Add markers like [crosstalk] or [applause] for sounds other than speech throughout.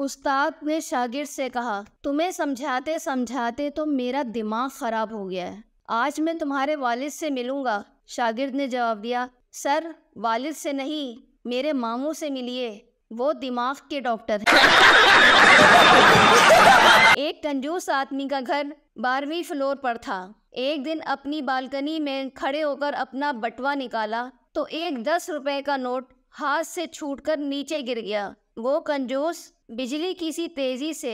उस्ताद ने शागिर्द से कहा तुम्हें समझाते समझाते तो मेरा दिमाग ख़राब हो गया है आज मैं तुम्हारे वालिद से मिलूँगा शागिर्द ने जवाब दिया सर वालिद से नहीं मेरे मामू से मिलिए वो दिमाग के डॉक्टर हैं [laughs] एक कंजूस आदमी का घर बारहवीं फ्लोर पर था एक दिन अपनी बालकनी में खड़े होकर अपना बटवा निकाला तो एक दस रुपए का नोट हाथ से छूटकर नीचे गिर गया वो कंजूस बिजली की सी तेज़ी से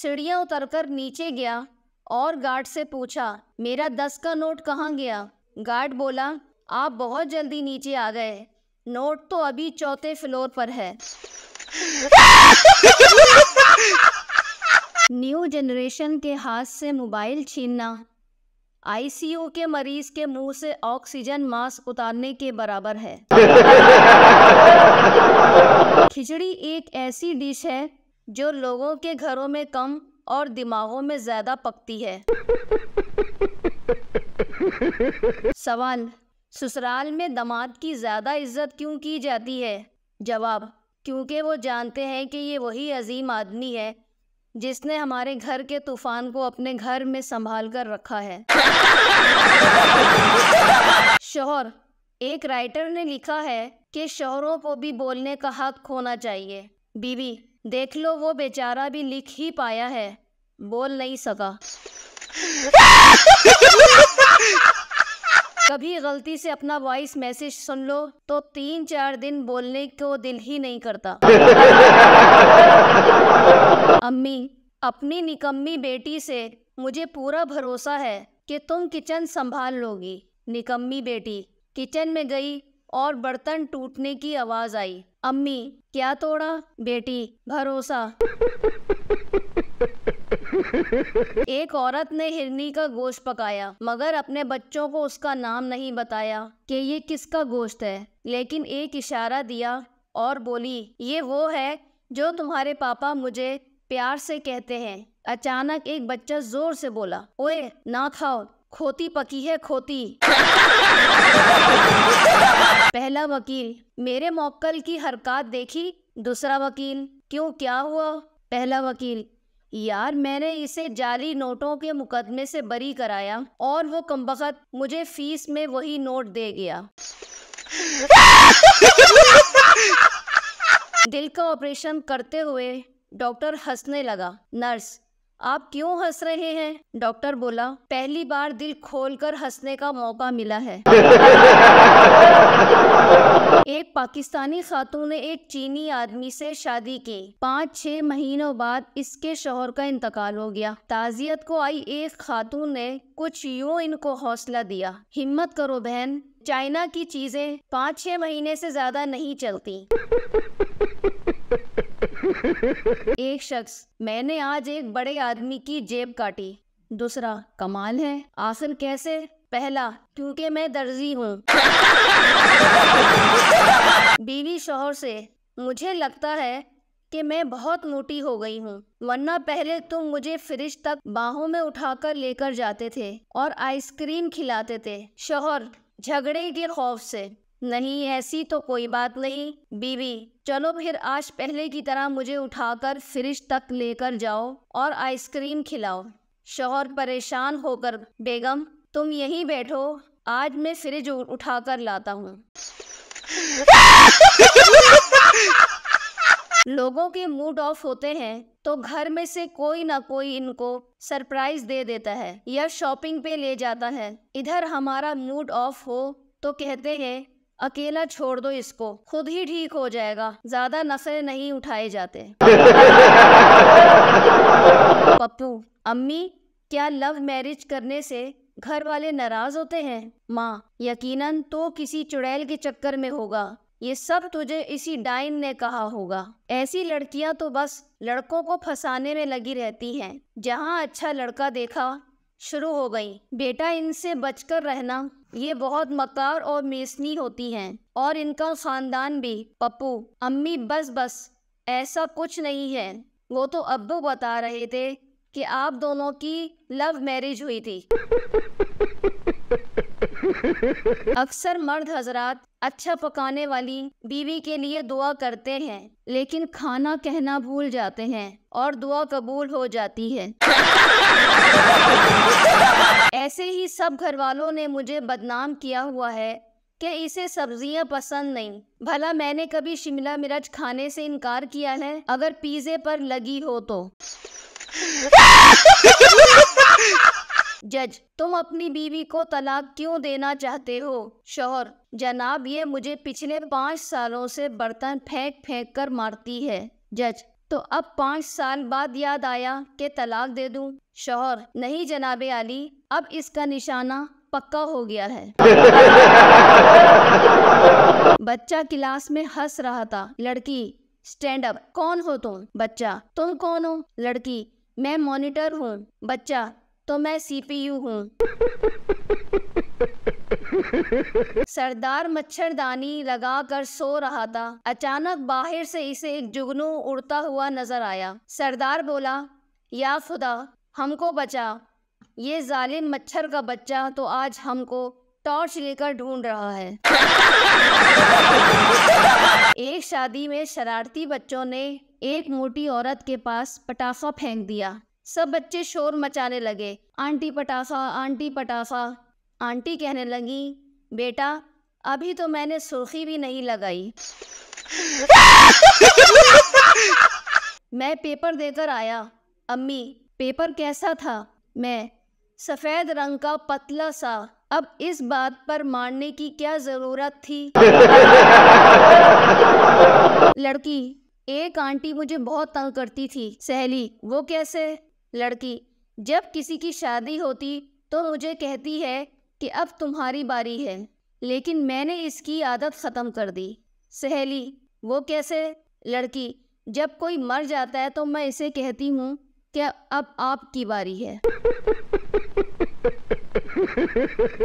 सीढ़ियाँ उतरकर नीचे गया और गार्ड से पूछा मेरा दस का नोट कहाँ गया गार्ड बोला आप बहुत जल्दी नीचे आ गए नोट तो अभी चौथे फ्लोर पर है न्यू जनरेशन के हाथ से मोबाइल छीनना आईसीयू के मरीज के मुंह से ऑक्सीजन मास्क उतारने के बराबर है खिचड़ी एक ऐसी डिश है जो लोगों के घरों में कम और दिमागों में ज़्यादा पकती है सवाल ससुराल में दामाद की ज़्यादा इज्जत क्यों की जाती है जवाब क्योंकि वो जानते हैं कि ये वही अजीम आदमी है जिसने हमारे घर के तूफान को अपने घर में संभाल कर रखा है शोहर एक राइटर ने लिखा है कि शोरों को भी बोलने का हक होना चाहिए बीवी देख लो वो बेचारा भी लिख ही पाया है बोल नहीं सका कभी गलती से अपना वॉइस मैसेज सुन लो तो तीन चार दिन बोलने को दिल ही नहीं करता अम्मी अपनी निकम्मी बेटी से मुझे पूरा भरोसा है कि तुम किचन संभाल लोगी निकम्मी बेटी किचन में गई और बर्तन टूटने की आवाज आई अम्मी क्या तोड़ा बेटी भरोसा एक औरत ने हिरनी का गोश्त पकाया मगर अपने बच्चों को उसका नाम नहीं बताया कि ये किसका गोश्त है लेकिन एक इशारा दिया और बोली ये वो है जो तुम्हारे पापा मुझे प्यार से कहते हैं अचानक एक बच्चा जोर से बोला ओए ना खाओ खोती पकी है खोती पहला वकील मेरे मौक्कल की हरकत देखी दूसरा वकील क्यों क्या हुआ पहला वकील यार मैंने इसे जाली नोटों के मुकदमे से बरी कराया और वो कमबख्त मुझे फीस में वही नोट दे गया दिल का ऑपरेशन करते हुए डॉक्टर हंसने लगा नर्स आप क्यों हंस रहे हैं डॉक्टर बोला पहली बार दिल खोलकर हंसने का मौका मिला है एक पाकिस्तानी खातून ने एक चीनी आदमी से शादी की पाँच छह महीनों बाद इसके शोहर का इंतकाल हो गया ताजियत को आई एक खातून ने कुछ यूं इनको हौसला दिया हिम्मत करो बहन चाइना की चीजें पाँच छह महीने से ज्यादा नहीं चलती एक शख्स मैंने आज एक बड़े आदमी की जेब काटी दूसरा कमाल है आसन कैसे पहला क्योंकि मैं दर्जी हूँ बीवी शोहर से मुझे लगता है कि मैं बहुत मोटी हो गई हूँ वरना पहले तुम तो मुझे फ्रिज तक बाहों में उठाकर लेकर जाते थे और आइसक्रीम खिलाते थे शोहर झगड़े के खौफ से नहीं ऐसी तो कोई बात नहीं बीवी चलो फिर आज पहले की तरह मुझे उठाकर फ्रिज तक लेकर जाओ और आइसक्रीम खिलाओ शोहर परेशान होकर बेगम तुम यहीं बैठो आज मैं फ्रिज उठाकर लाता हूँ लोगों के मूड ऑफ होते हैं तो घर में से कोई ना कोई इनको सरप्राइज दे देता है या शॉपिंग पे ले जाता है इधर हमारा मूड ऑफ हो तो कहते हैं अकेला छोड़ दो इसको खुद ही ठीक हो जाएगा ज्यादा नशे नहीं उठाए जाते [laughs] पप्पू अम्मी क्या लव मैरिज करने से घर वाले नाराज होते हैं माँ यकीनन तो किसी चुड़ैल के चक्कर में होगा ये सब तुझे इसी डाइन ने कहा होगा ऐसी लड़कियाँ तो बस लड़कों को फंसाने में लगी रहती हैं जहाँ अच्छा लड़का देखा शुरू हो गई बेटा इनसे बचकर रहना ये बहुत मकार और मेसनी होती हैं और इनका खानदान भी पप्पू अम्मी बस बस ऐसा कुछ नहीं है वो तो अब्बू बता रहे थे कि आप दोनों की लव मैरिज हुई थी अक्सर मर्द हजरात अच्छा पकाने वाली बीवी के लिए दुआ करते हैं लेकिन खाना कहना भूल जाते हैं और दुआ कबूल हो जाती है ऐसे ही सब घर वालों ने मुझे बदनाम किया हुआ है कि इसे सब्जियां पसंद नहीं भला मैंने कभी शिमला मिर्च खाने से इनकार किया है अगर पिज्जे पर लगी हो तो जज तुम अपनी बीवी को तलाक क्यों देना चाहते हो शोहर जनाब ये मुझे पिछले पाँच सालों से बर्तन फेंक फेंक कर मारती है जज तो अब पाँच साल बाद याद आया कि तलाक दे दूं शोहर नहीं जनाब अली अब इसका निशाना पक्का हो गया है बच्चा क्लास में हंस रहा था लड़की स्टैंड अप कौन हो तुम बच्चा तुम कौन हो लड़की मैं मॉनिटर हूँ बच्चा तो मैं सीपीयू हूँ सरदार मच्छरदानी लगाकर सो रहा था अचानक बाहर से इसे एक जुगनू उड़ता हुआ नजर आया सरदार बोला या खुदा हमको बचा ये जालिम मच्छर का बच्चा तो आज हमको टॉर्च लेकर ढूंढ रहा है एक शादी में शरारती बच्चों ने एक मोटी औरत के पास पटाखा फेंक दिया सब बच्चे शोर मचाने लगे आंटी पटाखा आंटी पटाखा आंटी कहने लगी बेटा अभी तो मैंने सुर्खी भी नहीं लगाई मैं पेपर देकर आया अम्मी पेपर कैसा था मैं सफ़ेद रंग का पतला सा अब इस बात पर मारने की क्या ज़रूरत थी लड़की एक आंटी मुझे बहुत तंग करती थी सहेली वो कैसे लड़की जब किसी की शादी होती तो मुझे कहती है कि अब तुम्हारी बारी है लेकिन मैंने इसकी आदत ख़त्म कर दी सहेली वो कैसे लड़की जब कोई मर जाता है तो मैं इसे कहती हूँ कि अब आपकी बारी है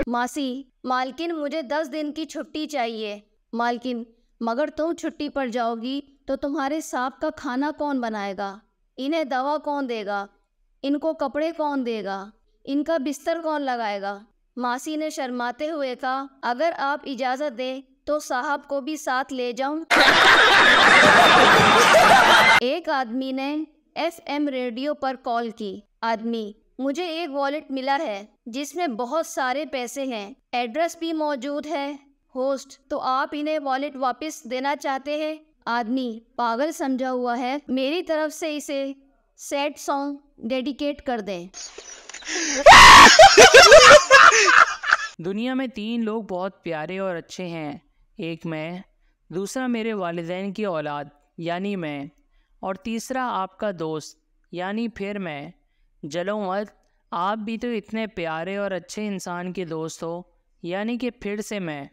मासी मालकिन मुझे दस दिन की छुट्टी चाहिए मालकिन मगर तुम छुट्टी पर जाओगी तो तुम्हारे सांप का खाना कौन बनाएगा इन्हें दवा कौन देगा इनको कपड़े कौन देगा इनका बिस्तर कौन लगाएगा मासी ने शर्माते हुए कहा अगर आप इजाज़त दें तो साहब को भी साथ ले जाऊं एक आदमी ने एफएम रेडियो पर कॉल की आदमी मुझे एक वॉलेट मिला है जिसमें बहुत सारे पैसे हैं एड्रेस भी मौजूद है होस्ट तो आप इन्हें वॉलेट वापस देना चाहते हैं आदमी पागल समझा हुआ है मेरी तरफ से इसे सैड सॉन्ग डेडिकेट कर दें दुनिया में तीन लोग बहुत प्यारे और अच्छे हैं एक मैं दूसरा मेरे वालदेन की औलाद यानी मैं और तीसरा आपका दोस्त यानी फिर मैं जलो मत आप भी तो इतने प्यारे और अच्छे इंसान के दोस्त हो यानी कि फिर से मैं